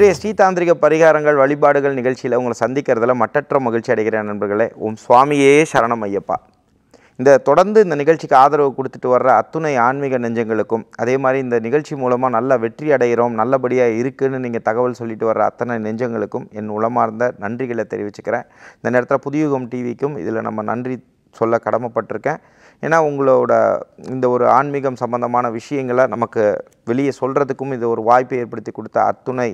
இன்றைய ஸ்ரீதாந்திரிக பரிகாரங்கள் வழிபாடுகள் நிகழ்ச்சியில் உங்களை சந்திக்கிறதுல மட்டற்ற மகிழ்ச்சி அடைகிற நண்பர்களே உம் சுவாமியே சரணம் ஐயப்பா இந்த தொடர்ந்து இந்த நிகழ்ச்சிக்கு ஆதரவு கொடுத்துட்டு வர்ற அத்துணை ஆன்மீக நெஞ்சங்களுக்கும் அதே மாதிரி இந்த நிகழ்ச்சி மூலமாக நல்லா வெற்றி அடைகிறோம் நல்லபடியாக இருக்குதுன்னு நீங்கள் தகவல் சொல்லிட்டு வர்ற அத்தனை நெஞ்சங்களுக்கும் என் உளமார்ந்த நன்றிகளை தெரிவிச்சுக்கிறேன் இந்த நேரத்தில் புதியுகம் டிவிக்கும் இதில் நம்ம நன்றி சொல்ல கடமைப்பட்டிருக்கேன் ஏன்னா உங்களோட இந்த ஒரு ஆன்மீகம் சம்பந்தமான விஷயங்களை நமக்கு வெளியே சொல்கிறதுக்கும் இது ஒரு வாய்ப்பை ஏற்படுத்தி கொடுத்த அத்துணை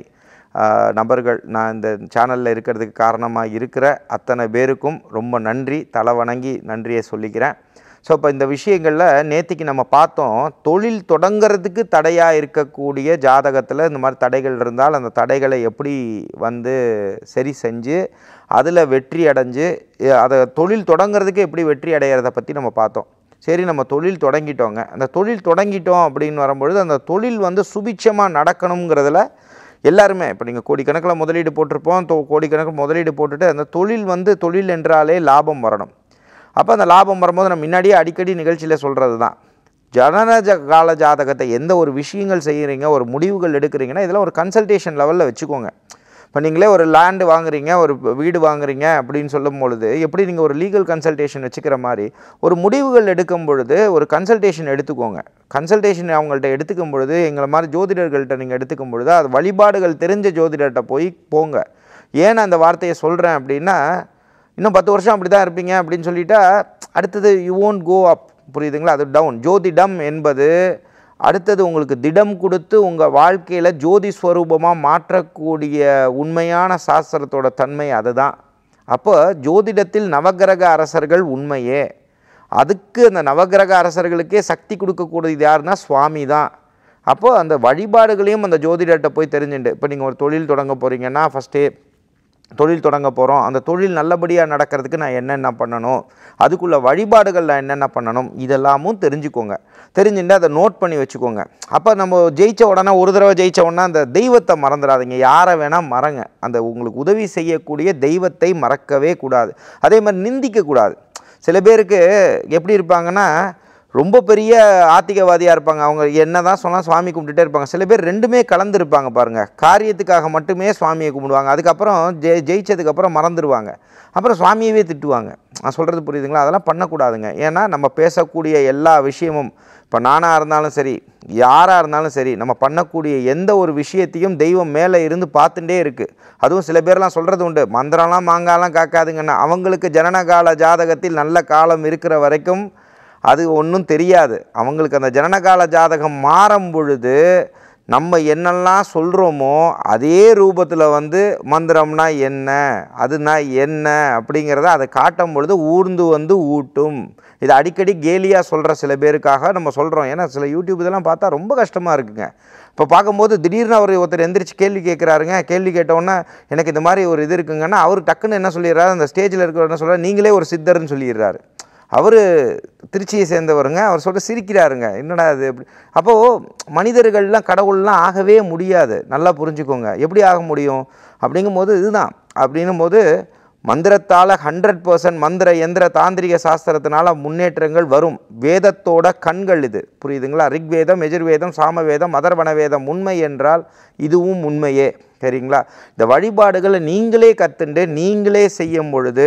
நபர்கள் நான் இந்த சேனலில் இருக்கிறதுக்கு காரணமாக இருக்கிற அத்தனை பேருக்கும் ரொம்ப நன்றி தலை வணங்கி நன்றியை சொல்லிக்கிறேன் ஸோ இப்போ இந்த விஷயங்களில் நேற்றுக்கு நம்ம பார்த்தோம் தொழில் தொடங்கிறதுக்கு தடையாக இருக்கக்கூடிய ஜாதகத்தில் இந்த மாதிரி தடைகள் இருந்தால் அந்த தடைகளை எப்படி வந்து சரி செஞ்சு அதில் வெற்றி அடைஞ்சு அதை தொழில் தொடங்கிறதுக்கு எப்படி வெற்றி அடைகிறத பற்றி நம்ம பார்த்தோம் சரி நம்ம தொழில் தொடங்கிட்டோங்க அந்த தொழில் தொடங்கிட்டோம் அப்படின்னு வரும்பொழுது அந்த தொழில் வந்து சுபிட்சமாக நடக்கணுங்கிறதுல எல்லாருமே இப்போ நீங்கள் கோடிக்கணக்கில் முதலீடு போட்டிருப்போம் தோ கோடிக்கணக்கில் முதலீடு போட்டுட்டு அந்த தொழில் வந்து தொழில் என்றாலே லாபம் வரணும் அப்போ அந்த லாபம் வரும்போது நம்ம முன்னாடியே அடிக்கடி நிகழ்ச்சியில் சொல்கிறது தான் ஜனன கால ஜாதகத்தை எந்த ஒரு விஷயங்கள் செய்கிறீங்க ஒரு முடிவுகள் எடுக்கிறீங்கன்னா இதெல்லாம் ஒரு கன்சல்டேஷன் லெவலில் வச்சுக்கோங்க இப்போ நீங்களே ஒரு லேண்டு வாங்குறீங்க ஒரு வீடு வாங்குறீங்க அப்படின்னு சொல்லும் பொழுது எப்படி நீங்கள் ஒரு லீகல் கன்சல்டேஷன் வச்சுக்கிற மாதிரி ஒரு முடிவுகள் எடுக்கும் பொழுது ஒரு கன்சல்டேஷன் எடுத்துக்கோங்க கன்சல்டேஷன் அவங்கள்ட்ட எடுத்துக்கும் பொழுது எங்களை மாதிரி ஜோதிடர்கள்ட்ட நீங்கள் எடுத்துக்கும் பொழுது அது வழிபாடுகள் தெரிஞ்ச ஜோதிடர்கிட்ட போய் போங்க ஏன் அந்த வார்த்தையை சொல்கிறேன் அப்படின்னா இன்னும் பத்து வருஷம் அப்படி தான் இருப்பீங்க அப்படின்னு சொல்லிட்டா அடுத்தது யூ ஓன்ட் கோ அப் புரியுதுங்களா அது டவுன் ஜோதிடம் என்பது அடுத்தது உங்களுக்கு திடம் கொடுத்து உங்கள் வாழ்க்கையில் ஜோதி ஸ்வரூபமாக மாற்றக்கூடிய உண்மையான சாஸ்திரத்தோட தன்மை அதுதான் அப்போ ஜோதிடத்தில் நவகிரக அரசர்கள் உண்மையே அதுக்கு அந்த நவகிரக அரசர்களுக்கே சக்தி கொடுக்கக்கூடியது யாருன்னா சுவாமி தான் அப்போது அந்த வழிபாடுகளையும் அந்த ஜோதிடத்தை போய் தெரிஞ்சுண்டு இப்போ நீங்கள் ஒரு தொழில் தொடங்க போகிறீங்கன்னா ஃபஸ்ட்டே தொழில் தொடங்க போகிறோம் அந்த தொழில் நல்லபடியாக நடக்கிறதுக்கு நான் என்னென்ன பண்ணணும் அதுக்குள்ள வழிபாடுகளில் என்னென்ன பண்ணணும் இதெல்லாமும் தெரிஞ்சுக்கோங்க தெரிஞ்சுட்டு அதை நோட் பண்ணி வச்சுக்கோங்க அப்போ நம்ம ஜெயித்த உடனே ஒரு தடவை ஜெயித்த உடனே அந்த தெய்வத்தை மறந்துடாதீங்க யாரை வேணால் மறங்க அந்த உங்களுக்கு உதவி செய்யக்கூடிய தெய்வத்தை மறக்கவே கூடாது அதே மாதிரி நிந்திக்கக்கூடாது சில பேருக்கு எப்படி இருப்பாங்கன்னா ரொம்ப பெரிய ஆத்திகவாதியாக இருப்பாங்க அவங்க என்ன தான் சொன்னால் சுவாமி கும்பிட்டுட்டே இருப்பாங்க சில பேர் ரெண்டுமே கலந்துருப்பாங்க பாருங்கள் காரியத்துக்காக மட்டுமே சுவாமியை கும்பிடுவாங்க அதுக்கப்புறம் ஜெய் ஜெயிச்சதுக்கப்புறம் மறந்துடுவாங்க அப்புறம் சுவாமியவே திட்டுவாங்க நான் சொல்கிறது புரியுதுங்களா அதெல்லாம் பண்ணக்கூடாதுங்க ஏன்னா நம்ம பேசக்கூடிய எல்லா விஷயமும் இப்போ நானாக இருந்தாலும் சரி யாராக இருந்தாலும் சரி நம்ம பண்ணக்கூடிய எந்த ஒரு விஷயத்தையும் தெய்வம் மேலே இருந்து பார்த்துட்டே இருக்குது அதுவும் சில பேர்லாம் சொல்கிறது உண்டு மந்திரம்லாம் மாங்காலாம் காக்காதுங்கன்னா அவங்களுக்கு ஜனனகால ஜாதகத்தில் நல்ல காலம் இருக்கிற வரைக்கும் அது ஒன்றும் தெரியாது அவங்களுக்கு அந்த ஜனனகால ஜாதகம் மாறும் பொழுது நம்ம என்னெல்லாம் சொல்கிறோமோ அதே ரூபத்தில் வந்து மந்திரம்னா என்ன அதுனா என்ன அப்படிங்கிறத அதை காட்டும் பொழுது ஊர்ந்து வந்து ஊட்டும் இது அடிக்கடி கேலியாக சொல்கிற சில பேருக்காக நம்ம சொல்கிறோம் ஏன்னா சில யூடியூப் இதெல்லாம் பார்த்தா ரொம்ப கஷ்டமாக இருக்குங்க இப்போ பார்க்கும்போது திடீர்னு அவர் ஒருத்தர் எந்திரிச்சு கேள்வி கேட்குறாருங்க கேள்வி கேட்டோன்னே எனக்கு இந்த மாதிரி ஒரு இது இருக்குங்கன்னா அவர் டக்குன்னு என்ன சொல்லிடுறாரு அந்த ஸ்டேஜில் இருக்கிற என்ன சொல்கிறார் நீங்களே ஒரு சித்தர்னு சொல்லிடுறாரு அவர் திருச்சியை சேர்ந்தவருங்க அவர் சொல்ல சிரிக்கிறாருங்க என்னடா அது எப்படி அப்போது மனிதர்கள்லாம் கடவுள்லாம் ஆகவே முடியாது நல்லா புரிஞ்சுக்கோங்க எப்படி ஆக முடியும் அப்படிங்கும்போது இதுதான் அப்படின்னும் போது மந்திரத்தால் ஹண்ட்ரட் பர்சன்ட் மந்திர எந்திர தாந்திரிக சாஸ்திரத்தினால முன்னேற்றங்கள் வரும் வேதத்தோட கண்கள் இது புரியுதுங்களா ரிக்வேதம் எஜுர்வேதம் சாமவேதம் மதர்வனவேதம் வேதம் உண்மை என்றால் இதுவும் உண்மையே சரிங்களா இந்த வழிபாடுகளை நீங்களே கற்றுண்டு நீங்களே செய்யும் பொழுது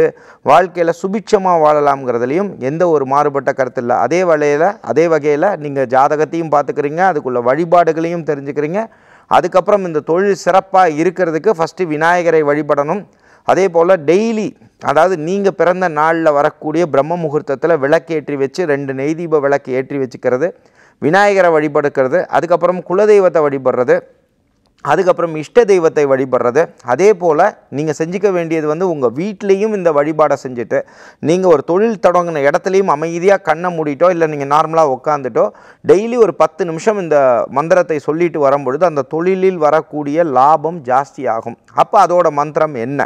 வாழ்க்கையில் சுபிட்சமாக வாழலாம்ங்கிறதுலையும் எந்த ஒரு மாறுபட்ட கருத்து இல்லை அதே வகையில் அதே வகையில் நீங்கள் ஜாதகத்தையும் பார்த்துக்கிறீங்க அதுக்குள்ள வழிபாடுகளையும் தெரிஞ்சுக்கிறீங்க அதுக்கப்புறம் இந்த தொழில் சிறப்பாக இருக்கிறதுக்கு ஃபஸ்ட்டு விநாயகரை வழிபடணும் அதே போல் டெய்லி அதாவது நீங்கள் பிறந்த நாளில் வரக்கூடிய பிரம்ம முகூர்த்தத்தில் விளக்கேற்றி வச்சு ரெண்டு நெய்தீப விளக்கு ஏற்றி வச்சுக்கிறது விநாயகரை வழிபடுக்கிறது அதுக்கப்புறம் குலதெய்வத்தை வழிபடுறது அதுக்கப்புறம் இஷ்ட தெய்வத்தை வழிபடுறது அதே போல் நீங்கள் செஞ்சுக்க வேண்டியது வந்து உங்கள் வீட்லேயும் இந்த வழிபாடை செஞ்சுட்டு நீங்கள் ஒரு தொழில் தொடங்கின இடத்துலையும் அமைதியாக கண்ணை மூடிட்டோ இல்லை நீங்கள் நார்மலாக உட்காந்துட்டோ டெய்லி ஒரு பத்து நிமிஷம் இந்த மந்திரத்தை சொல்லிட்டு வரும்பொழுது அந்த தொழிலில் வரக்கூடிய லாபம் ஜாஸ்தி ஆகும் அப்போ அதோட மந்திரம் என்ன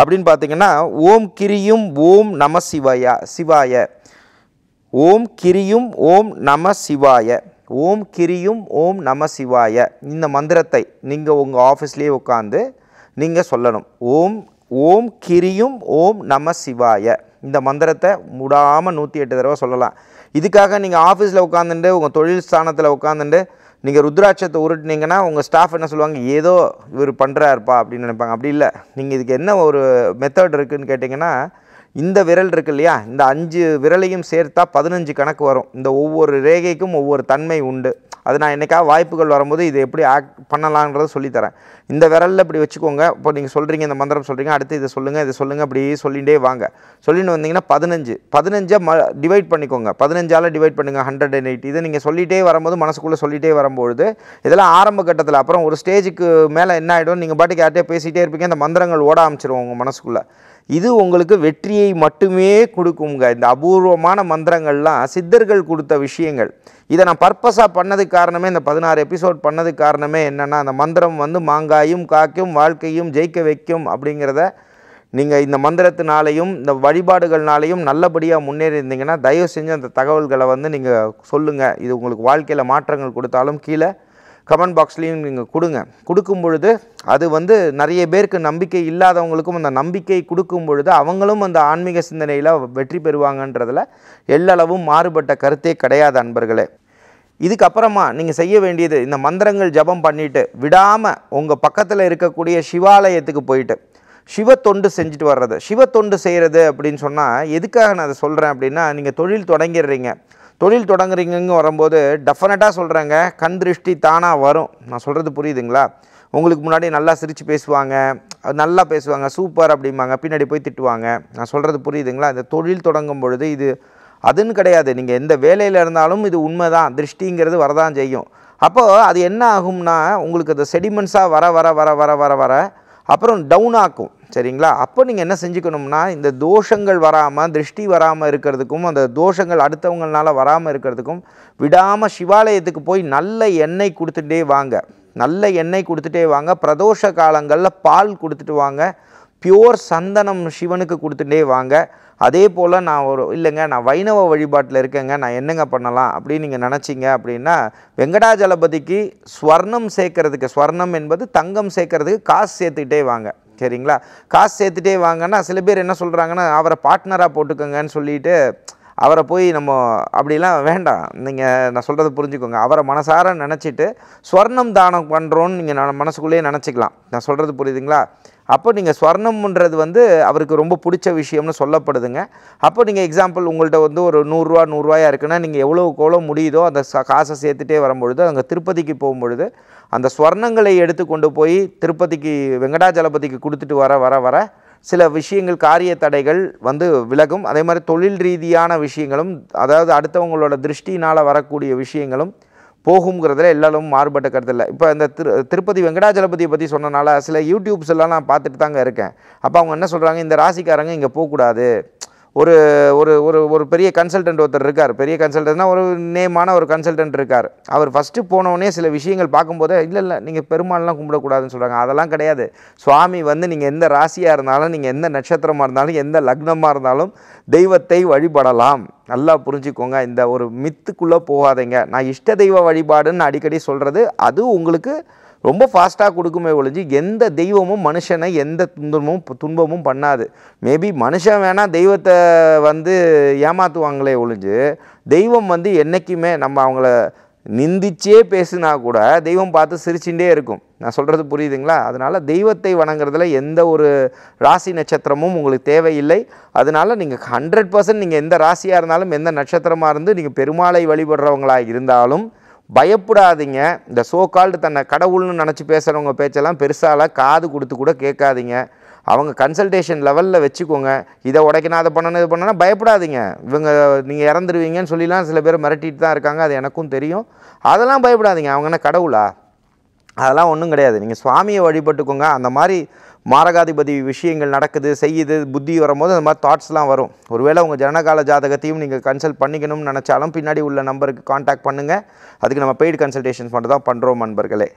அப்படின்னு பார்த்தீங்கன்னா ஓம் கிரியும் ஓம் நம சிவாய ஓம் கிரியும் ஓம் நம சிவாய ஓம் கிரியும் ஓம் நம சிவாய இந்த மந்திரத்தை நீங்கள் உங்கள் ஆஃபீஸ்லேயே உட்காந்து நீங்கள் சொல்லணும் ஓம் ஓம் கிரியும் ஓம் நம சிவாய இந்த மந்திரத்தை முடாமல் நூற்றி எட்டு தடவை சொல்லலாம் இதுக்காக நீங்கள் ஆஃபீஸில் உட்காந்துட்டு உங்கள் தொழில் ஸ்தானத்தில் உட்காந்துட்டு நீங்கள் ருத்ராட்சத்தை உருட்டினீங்கன்னா உங்கள் ஸ்டாஃப் என்ன சொல்லுவாங்க ஏதோ இவர் பண்ணுறாருப்பா அப்படின்னு நினைப்பாங்க அப்படி இல்லை நீங்கள் இதுக்கு என்ன ஒரு மெத்தட் இருக்குதுன்னு கேட்டிங்கன்னா இந்த விரல் இருக்கு இல்லையா இந்த அஞ்சு விரலையும் சேர்த்தா பதினஞ்சு கணக்கு வரும் இந்த ஒவ்வொரு ரேகைக்கும் ஒவ்வொரு தன்மை உண்டு அது நான் என்னைக்காக வாய்ப்புகள் வரும்போது இது எப்படி ஆக்ட் பண்ணலாங்கிறத சொல்லித்தரேன் இந்த விரலில் இப்படி வச்சுக்கோங்க இப்போ நீங்கள் சொல்கிறீங்க இந்த மந்திரம் சொல்கிறீங்க அடுத்து இதை சொல்லுங்கள் இதை சொல்லுங்கள் அப்படி சொல்லிகிட்டே வாங்க சொல்லிட்டு வந்தீங்கன்னா பதினஞ்சு பதினஞ்சை ம டிவைட் பண்ணிக்கோங்க பதினஞ்சால் டிவைட் பண்ணுங்கள் ஹண்ட்ரட் அண்ட் எயிட் இதை நீங்கள் சொல்லிகிட்டே வரும்போது மனசுக்குள்ளே சொல்லிகிட்டே வரும்பொழுது இதெல்லாம் ஆரம்ப கட்டத்தில் அப்புறம் ஒரு ஸ்டேஜுக்கு மேலே என்ன ஆகிடும் நீங்கள் பாட்டுக்கு யார்கிட்டே பேசிகிட்டே இருப்பீங்க அந்த மந்திரங்கள் ஓட ஆரம்பிச்சிருவோம் உங்கள் மனசுக்குள்ளே இது உங்களுக்கு வெற்றியை மட்டுமே கொடுக்குங்க இந்த அபூர்வமான மந்திரங்கள்லாம் சித்தர்கள் கொடுத்த விஷயங்கள் இதை நான் பர்பஸாக பண்ணதுக்கு காரணமே இந்த பதினாறு எபிசோட் பண்ணது காரணமே என்னென்னா அந்த மந்திரம் வந்து மாங்காயும் காக்கும் வாழ்க்கையும் ஜெயிக்க வைக்கும் அப்படிங்கிறத நீங்கள் இந்த மந்திரத்தினாலையும் இந்த வழிபாடுகள்னாலையும் நல்லபடியாக முன்னேறி இருந்தீங்கன்னா தயவு செஞ்சு அந்த தகவல்களை வந்து நீங்கள் சொல்லுங்கள் இது உங்களுக்கு வாழ்க்கையில் மாற்றங்கள் கொடுத்தாலும் கீழே கமெண்ட் பாக்ஸ்லேயும் நீங்கள் கொடுங்க கொடுக்கும் பொழுது அது வந்து நிறைய பேருக்கு நம்பிக்கை இல்லாதவங்களுக்கும் அந்த நம்பிக்கை கொடுக்கும் பொழுது அவங்களும் அந்த ஆன்மீக சிந்தனையில் வெற்றி பெறுவாங்கன்றதில் எல்லளவும் மாறுபட்ட கருத்தே கிடையாது அன்பர்களே இதுக்கப்புறமா நீங்கள் செய்ய வேண்டியது இந்த மந்திரங்கள் ஜபம் பண்ணிவிட்டு விடாமல் உங்கள் பக்கத்தில் இருக்கக்கூடிய சிவாலயத்துக்கு போயிட்டு சிவ தொண்டு செஞ்சுட்டு வர்றது சிவ தொண்டு செய்கிறது அப்படின்னு சொன்னால் எதுக்காக நான் அதை சொல்கிறேன் அப்படின்னா நீங்கள் தொழில் தொடங்கிடுறீங்க தொழில் தொடங்குறீங்கன்னு வரும்போது டெஃபினட்டாக சொல்கிறாங்க கண் திருஷ்டி தானாக வரும் நான் சொல்கிறது புரியுதுங்களா உங்களுக்கு முன்னாடி நல்லா சிரித்து பேசுவாங்க நல்லா பேசுவாங்க சூப்பர் அப்படிம்பாங்க பின்னாடி போய் திட்டுவாங்க நான் சொல்கிறது புரியுதுங்களா இந்த தொழில் தொடங்கும் பொழுது இது அதுன்னு கிடையாது நீங்கள் எந்த வேலையில் இருந்தாலும் இது உண்மை தான் திருஷ்டிங்கிறது வரதான் செய்யும் அப்போது அது என்ன ஆகும்னா உங்களுக்கு அந்த செடிமெண்ட்ஸாக வர வர வர வர வர வர அப்புறம் டவுன் ஆக்கும் சரிங்களா அப்போ நீங்கள் என்ன செஞ்சுக்கணும்னா இந்த தோஷங்கள் வராமல் திருஷ்டி வராமல் இருக்கிறதுக்கும் அந்த தோஷங்கள் அடுத்தவங்களால வராமல் இருக்கிறதுக்கும் விடாமல் சிவாலயத்துக்கு போய் நல்ல எண்ணெய் கொடுத்துட்டே வாங்க நல்ல எண்ணெய் கொடுத்துட்டே வாங்க பிரதோஷ காலங்களில் பால் கொடுத்துட்டு வாங்க பியோர் சந்தனம் சிவனுக்கு கொடுத்துட்டே வாங்க அதே போல் நான் ஒரு இல்லைங்க நான் வைணவ வழிபாட்டில் இருக்கேங்க நான் என்னங்க பண்ணலாம் அப்படின்னு நீங்கள் நினச்சிங்க அப்படின்னா வெங்கடாஜலபதிக்கு ஸ்வர்ணம் சேர்க்கறதுக்கு ஸ்வர்ணம் என்பது தங்கம் சேர்க்கறதுக்கு காசு சேர்த்துக்கிட்டே வாங்க சரிங்களா காசு சேர்த்துட்டே வாங்கன்னா சில பேர் என்ன சொல்கிறாங்கன்னா அவரை பார்ட்னராக போட்டுக்கோங்கன்னு சொல்லிட்டு அவரை போய் நம்ம அப்படிலாம் வேண்டாம் நீங்கள் நான் சொல்கிறத புரிஞ்சுக்கோங்க அவரை மனசார நினச்சிட்டு ஸ்வர்ணம் தானம் பண்ணுறோன்னு நீங்கள் நான் மனசுக்குள்ளேயே நினச்சிக்கலாம் நான் சொல்கிறது புரியுதுங்களா அப்போ நீங்கள் ஸ்வர்ணம்ன்றது வந்து அவருக்கு ரொம்ப பிடிச்ச விஷயம்னு சொல்லப்படுதுங்க அப்போ நீங்கள் எக்ஸாம்பிள் உங்கள்கிட்ட வந்து ஒரு நூறுரூவா நூறுரூவாயா இருக்குன்னா நீங்கள் எவ்வளோ கோலம் முடியுதோ அந்த காசை சேர்த்துட்டே வரும்பொழுது அங்கே திருப்பதிக்கு போகும்பொழுது அந்த ஸ்வர்ணங்களை எடுத்து கொண்டு போய் திருப்பதிக்கு வெங்கடாஜலபதிக்கு கொடுத்துட்டு வர வர வர சில விஷயங்கள் காரிய தடைகள் வந்து விலகும் அதே மாதிரி தொழில் ரீதியான விஷயங்களும் அதாவது அடுத்தவங்களோட திருஷ்டினால் வரக்கூடிய விஷயங்களும் போகுங்கிறதுல எல்லாரும் மாறுபட்ட இல்லை இப்போ இந்த திரு திருப்பதி வெங்கடாஜலபதியை பற்றி சொன்னனால சில யூடியூப்ஸ் எல்லாம் நான் பார்த்துட்டு தாங்க இருக்கேன் அப்போ அவங்க என்ன சொல்கிறாங்க இந்த ராசிக்காரங்க இங்கே போகக்கூடாது ஒரு ஒரு ஒரு ஒரு பெரிய கன்சல்டன்ட் ஒருத்தர் இருக்கார் பெரிய கன்சல்டன்ட்னா ஒரு நேமான ஒரு கன்சல்டன்ட் இருக்கார் அவர் ஃபஸ்ட்டு போனோடனே சில விஷயங்கள் பார்க்கும்போதே இல்லை இல்லை நீங்கள் பெருமாள்லாம் கும்பிடக்கூடாதுன்னு சொல்கிறாங்க அதெல்லாம் கிடையாது சுவாமி வந்து நீங்கள் எந்த ராசியாக இருந்தாலும் நீங்கள் எந்த நட்சத்திரமாக இருந்தாலும் எந்த லக்னமாக இருந்தாலும் தெய்வத்தை வழிபடலாம் நல்லா புரிஞ்சுக்கோங்க இந்த ஒரு மித்துக்குள்ளே போகாதீங்க நான் இஷ்ட தெய்வ வழிபாடுன்னு அடிக்கடி சொல்கிறது அது உங்களுக்கு ரொம்ப ஃபாஸ்ட்டாக கொடுக்குமே ஒழிஞ்சு எந்த தெய்வமும் மனுஷனை எந்த துன்பமும் துன்பமும் பண்ணாது மேபி மனுஷன் வேணால் தெய்வத்தை வந்து ஏமாற்றுவாங்களே ஒழிஞ்சு தெய்வம் வந்து என்றைக்குமே நம்ம அவங்கள நிந்திச்சே பேசுனா கூட தெய்வம் பார்த்து சிரிச்சுட்டே இருக்கும் நான் சொல்கிறது புரியுதுங்களா அதனால் தெய்வத்தை வணங்குறதுல எந்த ஒரு ராசி நட்சத்திரமும் உங்களுக்கு தேவையில்லை அதனால் நீங்கள் ஹண்ட்ரட் பர்சன்ட் நீங்கள் எந்த ராசியாக இருந்தாலும் எந்த நட்சத்திரமாக இருந்து நீங்கள் பெருமாளை வழிபடுறவங்களாக இருந்தாலும் பயப்படாதீங்க இந்த சோ கால்டு தன்னை கடவுள்னு நினச்சி பேசுகிறவங்க பேச்செல்லாம் பெருசாலாம் காது கொடுத்து கூட கேட்காதீங்க அவங்க கன்சல்டேஷன் லெவலில் வச்சுக்கோங்க இதை உடைக்கணும் அதை பண்ணணும் இது பண்ணணும் பயப்படாதீங்க இவங்க நீங்கள் இறந்துருவீங்கன்னு சொல்லிலாம் சில பேர் மிரட்டிட்டு தான் இருக்காங்க அது எனக்கும் தெரியும் அதெல்லாம் பயப்படாதீங்க அவங்க என்ன கடவுளா அதெல்லாம் ஒன்றும் கிடையாது நீங்கள் சுவாமியை வழிபட்டுக்கோங்க அந்த மாதிரி மாரகாதிபதி விஷயங்கள் நடக்குது செய்யுது புத்தி வரும்போது அந்த மாதிரி தாட்ஸ்லாம் வரும் ஒருவேளை உங்கள் ஜனகால ஜாதகத்தையும் நீங்கள் கன்சல்ட் பண்ணிக்கணும்னு நினச்சாலும் பின்னாடி உள்ள நம்பருக்கு காண்டாக்ட் பண்ணுங்கள் அதுக்கு நம்ம பெய்டு கன்சல்டேஷன் மட்டும் தான் பண்ணுறோம் நண்பர்களே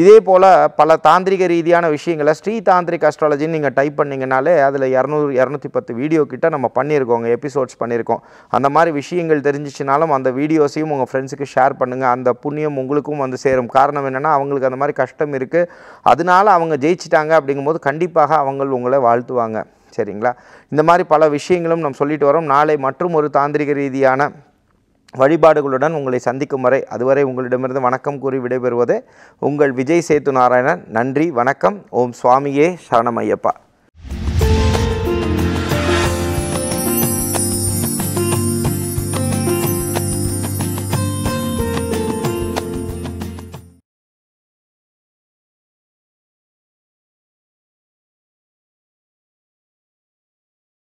இதே போல் பல தாந்திரிக ரீதியான விஷயங்களை ஸ்ரீ தாந்திரிக் அஸ்ட்ராலஜின்னு நீங்கள் டைப் பண்ணிங்கனாலே அதில் இரநூறு இரநூத்தி பத்து வீடியோ கிட்ட நம்ம பண்ணியிருக்கோங்க எபிசோட்ஸ் பண்ணியிருக்கோம் அந்த மாதிரி விஷயங்கள் தெரிஞ்சிச்சுனாலும் அந்த வீடியோஸையும் உங்கள் ஃப்ரெண்ட்ஸுக்கு ஷேர் பண்ணுங்கள் அந்த புண்ணியம் உங்களுக்கும் வந்து சேரும் காரணம் என்னென்னா அவங்களுக்கு அந்த மாதிரி கஷ்டம் இருக்குது அதனால் அவங்க ஜெயிச்சிட்டாங்க அப்படிங்கும்போது கண்டிப்பாக அவங்க உங்களை வாழ்த்துவாங்க சரிங்களா இந்த மாதிரி பல விஷயங்களும் நம்ம சொல்லிட்டு வரோம் நாளை மற்றும் ஒரு தாந்திரிக ரீதியான வழிபாடுகளுடன் உங்களை சந்திக்கும் வரை அதுவரை உங்களிடமிருந்து வணக்கம் கூறி விடைபெறுவது உங்கள் விஜய் சேத்து நாராயணன் நன்றி வணக்கம் ஓம் சுவாமியே ஐயப்பா